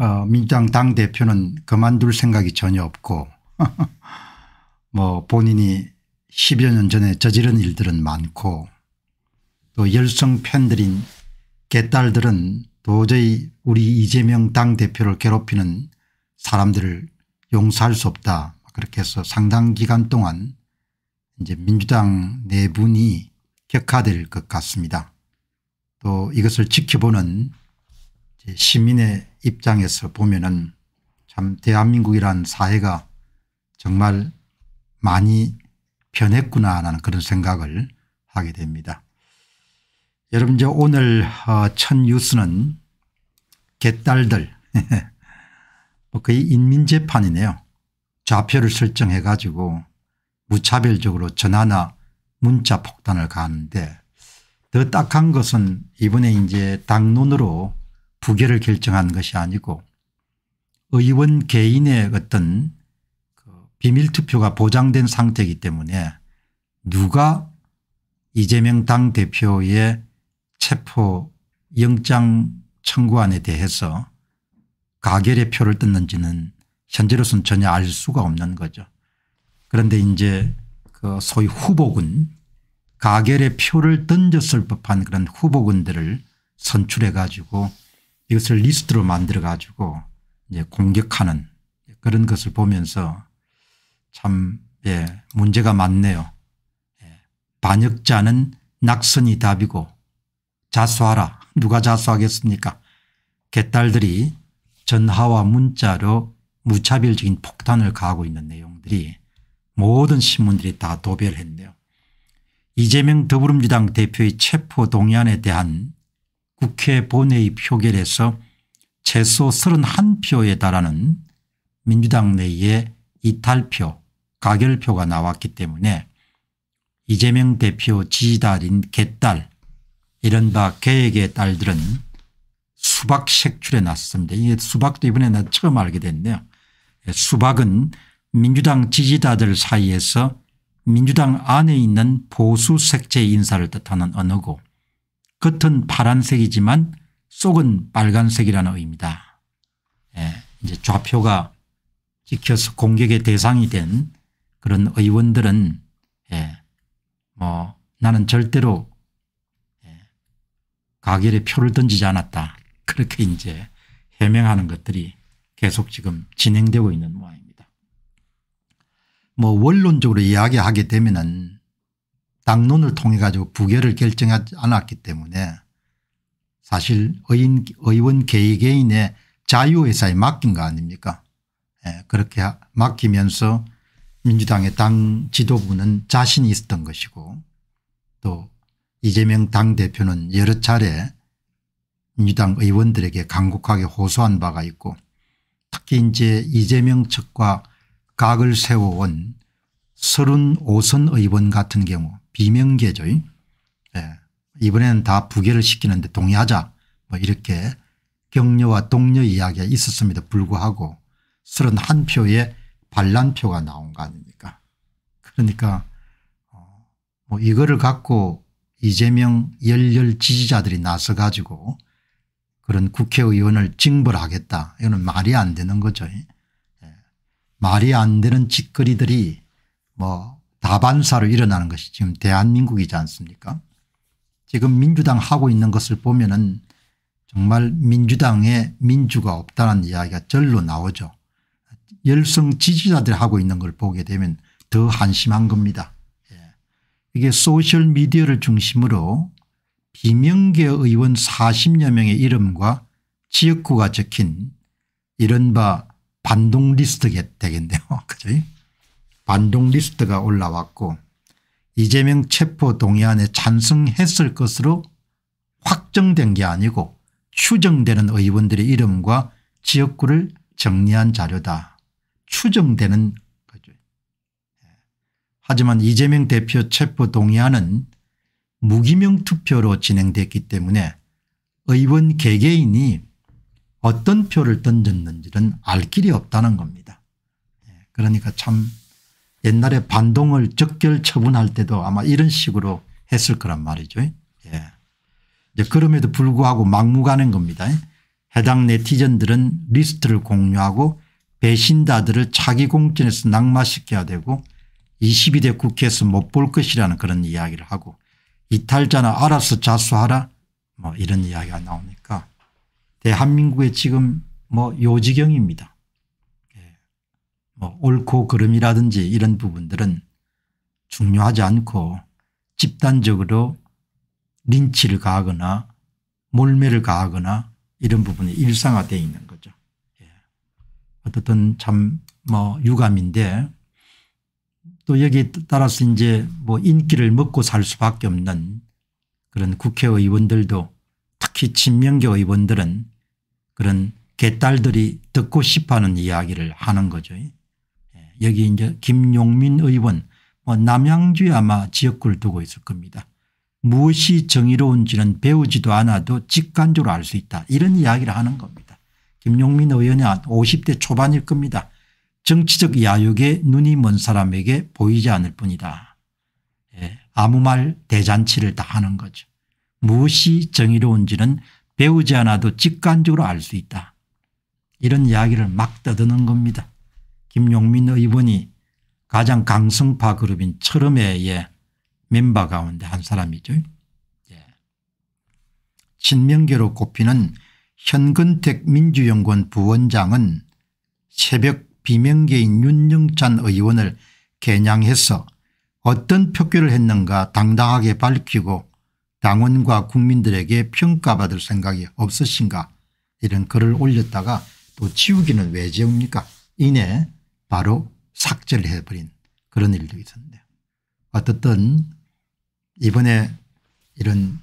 어, 민주당 당 대표는 그만둘 생각이 전혀 없고 뭐 본인이 10여 년 전에 저지른 일들은 많고 또 열성 팬들인 개딸들은 도저히 우리 이재명 당대표를 괴롭히는 사람들을 용서할 수 없다 그렇게 해서 상당 기간 동안 이제 민주당 내분이 격화될 것 같습니다. 또 이것을 지켜보는 시민의 입장에서 보면은 참 대한민국이란 사회가 정말 많이 변했구나 하는 그런 생각을 하게 됩니다. 여러분 이제 오늘 어, 첫 뉴스는 개딸들 뭐 거의 인민재판이네요. 좌표를 설정해 가지고 무차별적으로 전화나 문자 폭탄을 가는데 더 딱한 것은 이번에 이제 당론으로 부결를 결정하는 것이 아니고 의원 개인의 어떤 그 비밀 투표가 보장된 상태이기 때문에 누가 이재명 당대표의 체포 영장 청구안에 대해서 가결의 표를 뜯는지는 현재로서는 전혀 알 수가 없는 거죠. 그런데 이제 그 소위 후보군 가결의 표를 던졌을 법한 그런 후보군들을 선출해 가지고 이것을 리스트로 만들어 가지고 이제 공격하는 그런 것을 보면서 참 예, 문제가 많네요. 예, 반역자는 낙선이 답이고 자수하라. 누가 자수하겠습니까? 개딸들이 전화와 문자로 무차별적인 폭탄을 가하고 있는 내용들이 모든 신문들이 다 도배를 했네요. 이재명 더불어민주당 대표의 체포동의안에 대한 국회 본회의 표결에서 최소 31표에 달하는 민주당 내의 이탈표 가결표가 나왔기 때문에 이재명 대표 지지달인 개딸 이른바 계획의 딸들은 수박 색출에 났습니다. 이게 수박도 이번에 나 처음 알게 됐네요. 예, 수박은 민주당 지지자들 사이에서 민주당 안에 있는 보수 색채 인사를 뜻하는 언어고 겉은 파란색이지만 속은 빨간색이라는 의미다. 예, 이제 좌표가 찍혀서 공격의 대상이 된 그런 의원들은 예, 뭐 나는 절대로 예, 가결의 표를 던지지 않았다. 그렇게 이제 해명하는 것들이 계속 지금 진행되고 있는 모양입니다. 뭐 원론적으로 이야기하게 되면은 당론을 통해 가지고 부결을 결정하지 않았기 때문에 사실 의인, 의원 개개인의 자유의사에 맡긴 거 아닙니까 예, 그렇게 맡기면서 민주당의 당 지도부는 자신이 있었던 것이고 또 이재명 당대표는 여러 차례 민주당 의원들에게 강국하게 호소한 바가 있고 특히 이제 이재명 측과 각을 세워온 35선 의원 같은 경우 비명계죠. 예. 이번에는 다 부계를 시키는데 동의하자 뭐 이렇게 격려와 동료 이야기가 있었음에도 불구하고 31표의 반란표가 나온 거 아닙니까 그러니까 어, 뭐 이거를 갖고 이재명 열렬 지지자들이 나서 가지고 그런 국회의원을 징벌하겠다 이거는 말이 안 되는 거죠. 예. 말이 안 되는 짓거리들이 뭐 다반사로 일어나는 것이 지금 대한민국이지 않습니까 지금 민주당 하고 있는 것을 보면 은 정말 민주당에 민주가 없다는 이야기가 절로 나오죠. 열성 지지자들 하고 있는 걸 보게 되면 더 한심한 겁니다. 예. 이게 소셜미디어를 중심으로 비명계 의원 40여 명의 이름과 지역구가 적힌 이른바 반동 리스트가 되겠네요. 그죠? 반동 리스트가 올라왔고 이재명 체포동의안에 찬성했을 것으로 확정된 게 아니고 추정되는 의원들의 이름과 지역구를 정리한 자료다. 추정되는 거죠. 예. 하지만 이재명 대표 체포동의안은 무기명 투표로 진행됐기 때문에 의원 개개인이 어떤 표를 던졌는지는 알 길이 없다는 겁니다. 예. 그러니까 참 옛날에 반동을 적결 처분할 때도 아마 이런 식으로 했을 거란 말이죠. 예. 이제 그럼에도 불구하고 막무가내 겁니다. 해당 네티즌들은 리스트를 공유하고 배신자들을 차기 공천에서 낙마시켜야 되고 22대 국회에서 못 볼 것이라는 그런 이야기를 하고 이탈자는 알아서 자수하라 뭐 이런 이야기가 나오니까 대한민국의 지금 뭐 요지경입니다. 뭐 옳고 그름이라든지 이런 부분들은 중요하지 않고 집단적으로 린치를 가하거나 몰매를 가하거나 이런 부분이 일상화되어 있는 거죠. 예. 어떻든 참 뭐 유감인데 또 여기 따라서 이제 뭐 인기를 먹고 살 수밖에 없는 그런 국회의원들도 특히 친명계 의원들은 그런 개딸들이 듣고 싶어하는 이야기를 하는 거죠. 여기 이제 김용민 의원 뭐 남양주에 아마 지역구를 두고 있을 겁니다. 무엇이 정의로운지는 배우지도 않아도 직관적으로 알 수 있다 이런 이야기를 하는 겁니다. 김용민 의원이 한 50대 초반일 겁니다. 정치적 야욕에 눈이 먼 사람에게 보이지 않을 뿐이다. 예, 아무 말 대잔치를 다 하는 거죠. 무엇이 정의로운지는 배우지 않아도 직관적으로 알 수 있다. 이런 이야기를 막 떠드는 겁니다. 김용민 의원이 가장 강성파 그룹인 철음회의 멤버 가운데 한 사람이죠. 예. 친명계로 꼽히는 현근택 민주연구원 부원장은 새벽 비명계인 윤영찬 의원을 개냥해서 어떤 표결을 했는가 당당하게 밝히고 당원과 국민들에게 평가받을 생각이 없으신가 이런 글을 올렸다가 또 지우기는 왜 지웁니까 이내 바로 삭제를 해버린 그런 일도 있었는데 어떻든 이번에 이런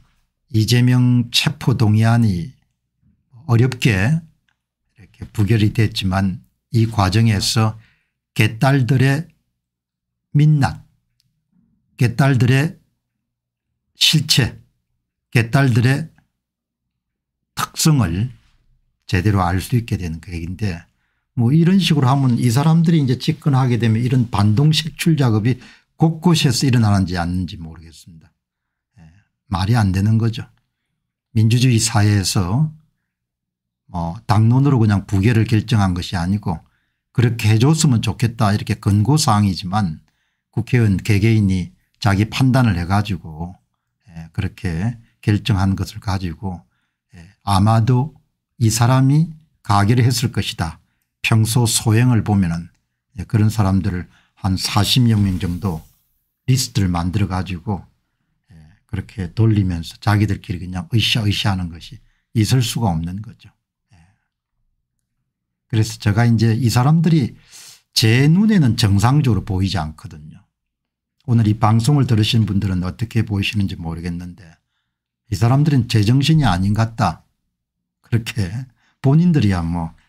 이재명 체포동의안이 어렵게 이렇게 부결이 됐지만 이 과정에서 개딸들의 민낯 개딸들의 실체 개딸들의 특성을 제대로 알 수 있게 되는 계획인데 뭐 이런 식으로 하면 이 사람들이 이제 집권하게 되면 이런 반동 색출 작업이 곳곳에서 일어나는지 않는지 모르겠습니다. 예. 말이 안 되는 거죠. 민주주의 사회에서 뭐 당론으로 그냥 부결을 결정한 것이 아니고 그렇게 해줬으면 좋겠다 이렇게 권고사항이지만 국회의원 개개인이 자기 판단을 해가지고 예. 그렇게 결정한 것을 가지고 예. 아마도 이 사람이 가결을 했을 것이다 평소 소행을 보면은 그런 사람들을 한 40여 명 정도 리스트를 만들어 가지고 예, 그렇게 돌리면서 자기들끼리 그냥 으쌰으쌰 하는 것이 있을 수가 없는 거죠. 예. 그래서 제가 이제 이 사람들이 제 눈에는 정상적으로 보이지 않거든요. 오늘 이 방송을 들으신 분들은 어떻게 보이시는지 모르겠는데 이 사람들은 제정신이 아닌 같다. 그렇게 본인들이야 뭐